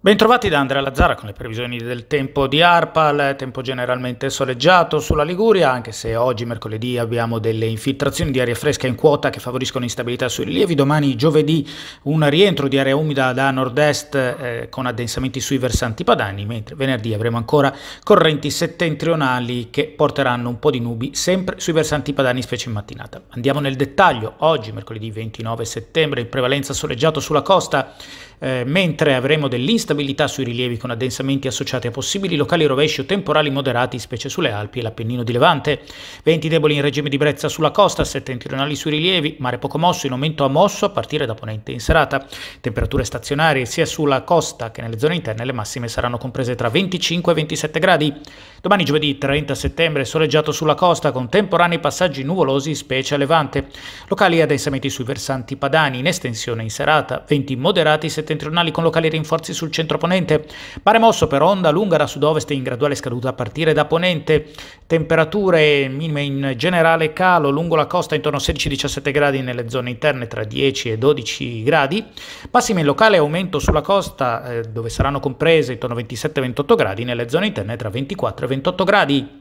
Bentrovati da Andrea Lazzara con le previsioni del tempo di Arpal, tempo generalmente soleggiato sulla Liguria, anche se oggi mercoledì abbiamo delle infiltrazioni di aria fresca in quota che favoriscono instabilità sui rilievi, domani giovedì un rientro di aria umida da nord-est eh, con addensamenti sui versanti padani, mentre venerdì avremo ancora correnti settentrionali che porteranno un po' di nubi sempre sui versanti padani, specie in mattinata. Andiamo nel dettaglio, oggi mercoledì 29 settembre in prevalenza soleggiato sulla costa, eh, mentre avremo dell'instabilità sui rilievi con addensamenti associati a possibili locali rovesci o temporali moderati, specie sulle Alpi e l'Appennino di Levante. Venti deboli in regime di brezza sulla costa, settentrionali sui rilievi, mare poco mosso in aumento a mosso a partire da ponente in serata. Temperature stazionarie sia sulla costa che nelle zone interne le massime saranno comprese tra 25 e 27 gradi. Domani giovedì 30 settembre soleggiato sulla costa con temporanei passaggi nuvolosi specie a Levante. Locali addensamenti sui versanti padani in estensione in serata, venti moderati settentrionali settentrionali con locali rinforzi sul centro-ponente. Mare mosso per onda lunga da sud-ovest in graduale scaduta a partire da ponente. Temperature minime in generale calo lungo la costa intorno a 16-17 gradi nelle zone interne tra 10 e 12 gradi. Massime in locale aumento sulla costa eh, dove saranno comprese intorno a 27-28 gradi nelle zone interne tra 24 e 28 gradi.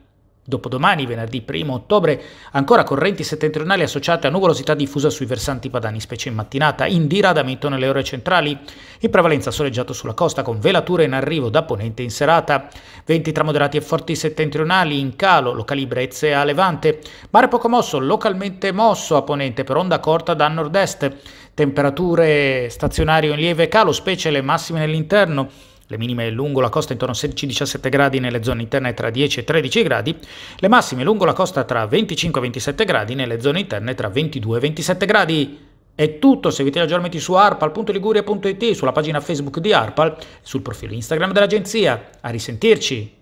Dopodomani, venerdì 1 ottobre, ancora correnti settentrionali associate a nuvolosità diffusa sui versanti padani, specie in mattinata, in diradamento nelle ore centrali, in prevalenza soleggiato sulla costa con velature in arrivo da ponente in serata, venti tra moderati e forti settentrionali in calo, locali brezze a levante, mare poco mosso, localmente mosso a ponente per onda corta da nord-est, temperature stazionarie in lieve calo, specie le massime nell'interno, le minime lungo la costa intorno a 16-17 gradi nelle zone interne tra 10 e 13 gradi, le massime lungo la costa tra 25 e 27 gradi nelle zone interne tra 22 e 27 gradi. È tutto, seguite gli aggiornamenti su arpal.liguria.it, sulla pagina Facebook di Arpal, sul profilo Instagram dell'agenzia. A risentirci!